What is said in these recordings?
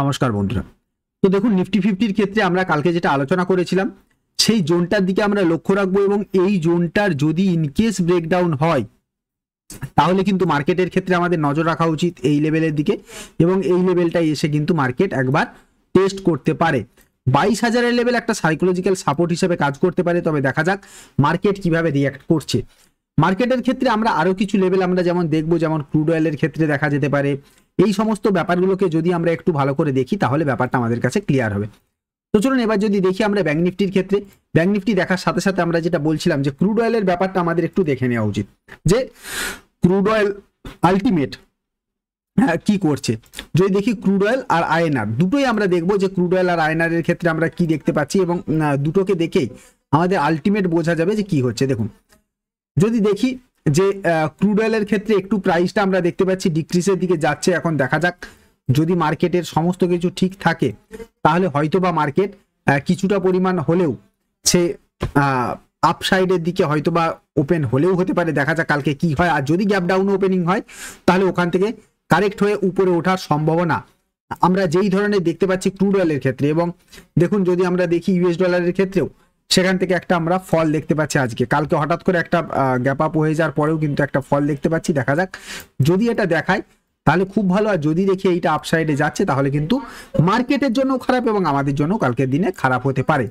নমস্কার বন্ধুরা তো দেখুন নিফটি ফিফটির ক্ষেত্রে আমরা কালকে যেটা আলোচনা করেছিলাম সেই জোনটার দিকে আমরা লক্ষ্য রাখবো এবং এই জোনটার যদি ইনকেস ব্রেকডাউন হয় তাহলে কিন্তু মার্কেটের ক্ষেত্রে আমাদের নজর রাখা উচিত এই লেভেলের দিকে এবং এই লেভেলটায় এসে কিন্তু মার্কেট একবার টেস্ট করতে পারে বাইশ হাজারের লেভেল একটা সাইকোলজিক্যাল সাপোর্ট হিসেবে কাজ করতে পারে তবে দেখা যাক মার্কেট কিভাবে রিয়াক্ট করছে মার্কেটের ক্ষেত্রে আমরা আরও কিছু লেভেল আমরা যেমন দেখবো যেমন ক্রুড অয়েলের ক্ষেত্রে দেখা যেতে পারে এই সমস্ত ব্যাপারগুলোকে যদি আমরা একটু ভালো করে দেখি তাহলে ব্যাপারটা আমাদের কাছে ক্লিয়ার হবে তো চলুন এবার যদি দেখি আমরা ব্যাঙ্ক নিফটির ক্ষেত্রে ব্যাঙ্ক নিফটি দেখার সাথে সাথে আমরা যেটা বলছিলাম যে ক্রুড অয়েলের ব্যাপারটা আমাদের একটু দেখে নেওয়া উচিত যে ক্রুড অয়েল আলটিমেট কি করছে যদি দেখি ক্রুড অয়েল আর আয়নার দুটোই আমরা দেখব যে ক্রুড অয়েল আর আয়নারের ক্ষেত্রে আমরা কি দেখতে পাচ্ছি এবং দুটোকে দেখেই আমাদের আলটিমেট বোঝা যাবে যে কি হচ্ছে দেখুন যদি দেখি যে ক্রুড অয়েলের ক্ষেত্রে একটু প্রাইসটা আমরা দেখতে পাচ্ছি ডিক্রিসের দিকে যাচ্ছে এখন দেখা যাক যদি মার্কেটের সমস্ত কিছু ঠিক থাকে তাহলে হয়তো বা মার্কেট কিছুটা পরিমাণ হলেও সে আপসাইডের দিকে হয়তো বা ওপেন হলেও হতে পারে দেখা যাক কালকে কি হয় আর যদি গ্যাপ ডাউন ওপেনিং হয় তাহলে ওখান থেকে কারেক্ট হয়ে উপরে ওঠার সম্ভাবনা আমরা যেই ধরনের দেখতে পাচ্ছি ক্রুড অয়েলের ক্ষেত্রে এবং দেখুন যদি আমরা দেখি ইউএস ডলারের ক্ষেত্রেও সেখান থেকে একটা আমরা ফল দেখতে পাচ্ছি আজকে কালকে হঠাৎ করে একটা গ্যাপ আপ হয়ে যাওয়ার পরেও কিন্তু একটা ফল দেখতে পাচ্ছি দেখা যাক যদি এটা দেখায় তাহলে খুব ভালো আর যদি দেখি এইটা আপসাইডে যাচ্ছে তাহলে কিন্তু মার্কেটের জন্য খারাপ এবং আমাদের জন্য কালকের দিনে খারাপ হতে পারে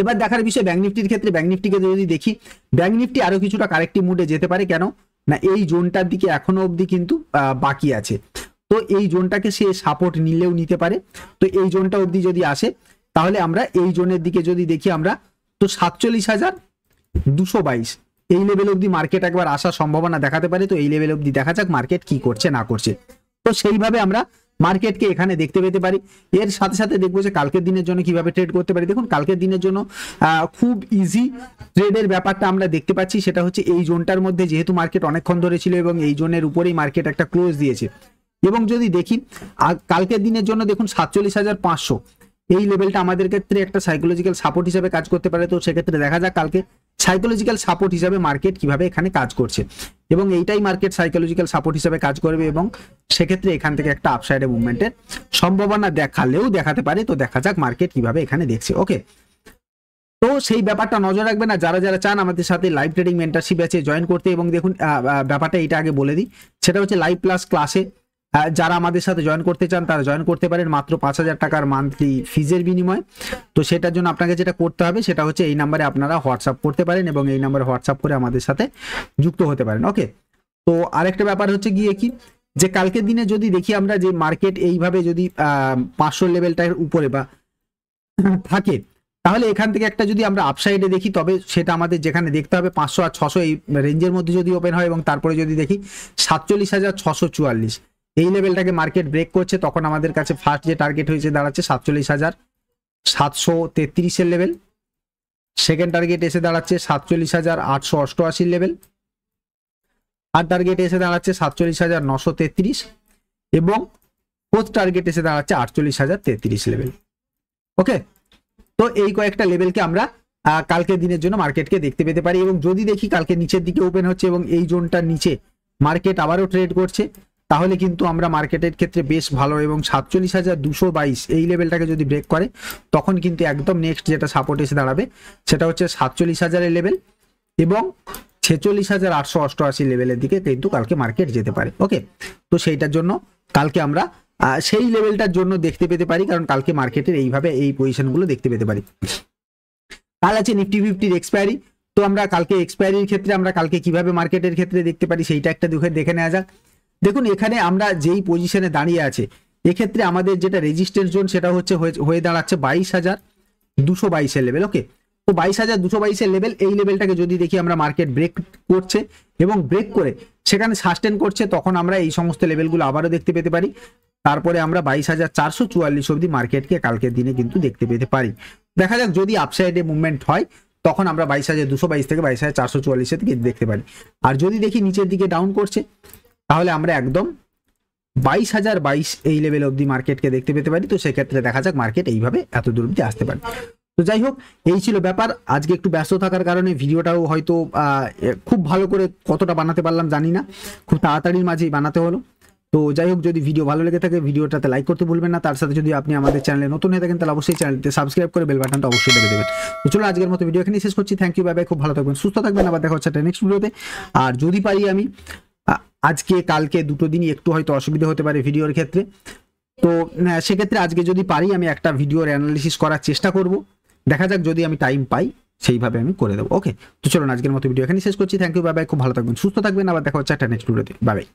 এবার দেখার বিষয় ব্যাংক নিফটির ক্ষেত্রে ব্যাংক নিফটিকে যদি দেখি ব্যাংক নিফটি আরো কিছুটা কারেক্টিভ মুডে যেতে পারে কেন না এই জোনটার দিকে এখনো অবধি কিন্তু বাকি আছে তো এই জোনটাকে সে সাপোর্ট নিলেও নিতে পারে তো এই জোনটা অবধি যদি আসে তাহলে আমরা এই জোনের দিকে যদি দেখি আমরা তো সাতচল্লিশ হাজার দুশো বাইশ এই লেভেল অবধি মার্কেট একবার আসার সম্ভাবনা দেখাতে পারে তো এই লেভেল অবধি দেখা যাক মার্কেট কি করছে না করছে তো সেইভাবে আমরা মার্কেটকে এখানে দেখতে পেতে পারি এর সাথে সাথে দেখবো যে কালকের দিনের জন্য কিভাবে ট্রেড করতে পারি দেখুন কালকের দিনের জন্য খুব ইজি ট্রেডের ব্যাপারটা আমরা দেখতে পাচ্ছি সেটা হচ্ছে এই জোনটার মধ্যে যেহেতু মার্কেট অনেকক্ষণ ধরে ছিল এবং এই জোনের উপরেই মার্কেট একটা ক্লোজ দিয়েছে এবং যদি দেখি কালকের দিনের জন্য দেখুন সাতচল্লিশ হাজার পাঁচশো এই লেভেলটা আমাদের ক্ষেত্রে একটা সাইকোলজিক্যাল সাপোর্ট হিসাবে কাজ করতে পারে তো সেক্ষেত্রে দেখা যাক কালকে সাইকোলজিক্যাল সাপোর্ট হিসাবে মার্কেট কিভাবে এখানে কাজ করছে এবং এইটাই মার্কেট সাইকোলজিক্যাল সাপোর্ট হিসাবে কাজ করবে এবং সেক্ষেত্রে এখান থেকে একটা আপসাইডে মুভমেন্টের সম্ভাবনা দেখালেও দেখাতে পারে তো দেখা যাক মার্কেট কিভাবে এখানে দেখছে ওকে তো সেই ব্যাপারটা নজর রাখবে না যারা যারা চান আমাদের সাথে লাইভ ট্রেডিং মেন্টারশিপ আছে জয়েন করতে এবং দেখুন ব্যাপারটা এটা আগে বলে দিই সেটা হচ্ছে লাইভ প্লাস ক্লাসে যারা আমাদের সাথে জয়েন করতে চান তারা জয়েন করতে পারেন মাত্র পাঁচ হাজার টাকার মান্থলি ফিজের বিনিময় তো সেটার জন্য আপনাকে যেটা করতে হবে সেটা হচ্ছে এই নাম্বারে আপনারা হোয়াটসঅ্যাপ করতে পারেন এবং এই নাম্বারে হোয়াটসঅ্যাপ করে আমাদের সাথে যুক্ত হতে পারেন ওকে তো আরেকটা ব্যাপার হচ্ছে গিয়ে কি যে কালকের দিনে যদি দেখি আমরা যে মার্কেট এইভাবে যদি পাঁচশো লেভেলটার উপরে বা থাকে তাহলে এখান থেকে একটা যদি আমরা আপসাইডে দেখি তবে সেটা আমাদের যেখানে দেখতে হবে পাঁচশো আর ছশো এই রেঞ্জের মধ্যে যদি ওপেন হয় এবং তারপরে যদি দেখি সাতচল্লিশ হাজার ছশো চুয়াল্লিশ এই লেভেলটাকে মার্কেট ব্রেক করছে তখন আমাদের কাছে ফার্স্ট যে টার্গেট হয়েছে দাঁড়াচ্ছে সাতচল্লিশ হাজার সাতশো তেত্রিশের লেভেল সেকেন্ড টার্গেট এসে দাঁড়াচ্ছে সাতচল্লিশ হাজার আটশো অষ্টআশির লেভেল আর টার্গেট এসে দাঁড়াচ্ছে সাতচল্লিশ হাজার নশো তেত্রিশ এবং ফোর্থ টার্গেট এসে দাঁড়াচ্ছে আটচল্লিশ হাজার তেত্রিশ লেভেল ওকে তো এই কয়েকটা লেভেলকে আমরা কালকে দিনের জন্য মার্কেটকে দেখতে পেতে পারি এবং যদি দেখি কালকে নিচের দিকে ওপেন হচ্ছে এবং এই জোনটার নিচে মার্কেট আবারও ট্রেড করছে তাহলে কিন্তু আমরা মার্কেটের ক্ষেত্রে বেশ ভালো এবং সাতচল্লিশ হাজার দুশো বাইশ এই লেভেলটাকে যদি ব্রেক করে তখন কিন্তু একদম নেক্সট যেটা সাপোর্ট এসে দাঁড়াবে সেটা হচ্ছে সাতচল্লিশ হাজারের লেভেল এবং ছেচল্লিশ হাজার আটশো অষ্টআশি লেভেলের দিকে কিন্তু কালকে মার্কেট যেতে পারে ওকে তো সেইটার জন্য কালকে আমরা সেই লেভেলটার জন্য দেখতে পেতে পারি কারণ কালকে মার্কেটের এইভাবে এই পজিশনগুলো দেখতে পেতে পারি কাল আছে নিফটি ফিফটির এক্সপায়ারি তো আমরা কালকে এক্সপায়ারির ক্ষেত্রে আমরা কালকে কিভাবে মার্কেটের ক্ষেত্রে দেখতে পারি সেইটা একটা দেখে দেখে নেওয়া যাক দেখুন এখানে আমরা যেই পজিশনে দাঁড়িয়ে আছে এক্ষেত্রে আমাদের যেটা রেজিস্টেন্স জোন সেটা হচ্ছে হয়ে দাঁড়াচ্ছে বাইশ হাজার দুশো বাইশের লেভেল ওকে তো বাইশ হাজার দুশো বাইশের লেভেল এই লেভেলটাকে যদি দেখি আমরা মার্কেট ব্রেক করছে এবং ব্রেক করে সেখানে সাস্টেন করছে তখন আমরা এই সমস্ত লেভেলগুলো আবারও দেখতে পেতে পারি তারপরে আমরা বাইশ হাজার চারশো চুয়াল্লিশ অব্দি মার্কেটকে কালকের দিনে কিন্তু দেখতে পেতে পারি দেখা যাক যদি আপসাইডে মুভমেন্ট হয় তখন আমরা বাইশ হাজার দুশো বাইশ থেকে বাইশ হাজার চারশো চুয়াল্লিশের দিকে দেখতে পারি আর যদি দেখি নিচের দিকে ডাউন করছে তাহলে আমরা একদম বাইশ হাজার বাইশ এই লেভেল অব্দি মার্কেটকে দেখতে পেতে পারি তো সেক্ষেত্রে দেখা যাক মার্কেট এইভাবে এত দূর অব্দি আসতে পারে তো যাই হোক এই ছিল ব্যাপার আজকে একটু ব্যস্ত থাকার কারণে ভিডিওটাও হয়তো খুব ভালো করে কতটা বানাতে পারলাম জানি না খুব তাড়াতাড়ির মাঝেই বানাতে হলো তো যাই হোক যদি ভিডিও ভালো লেগে থাকে ভিডিওটাতে লাইক করতে ভুলবেন না তার সাথে যদি আপনি আমাদের চ্যানেলে নতুন হয়ে থাকেন তাহলে অবশ্যই চ্যানেলতে সাবস্ক্রাইব করে বেল বাটনটা অবশ্যই দেখে দেবেন তো চলো আজকের মতো ভিডিও এখানে শেষ করছি থ্যাংক ইউ বাই বাই খুব ভালো থাকবেন সুস্থ থাকবেন আবার দেখা হচ্ছে নেক্সট ভিডিওতে আর যদি পারি আমি আজকে কালকে দুটো দিনই একটু হয়তো অসুবিধা হতে পারে ভিডিওর ক্ষেত্রে তো সেক্ষেত্রে আজকে যদি পারি আমি একটা ভিডিওর অ্যানালিসিস করার চেষ্টা করব দেখা যাক যদি আমি টাইম পাই সেইভাবে আমি করে দেবো ওকে তো চলুন আজকের মতো ভিডিও এখানে শেষ করছি থ্যাংক ইউ বাবাই খুব ভালো থাকবেন সুস্থ থাকবেন আবার দেখা হচ্ছে একটা নেক্সট ভিডিওতে বাবাই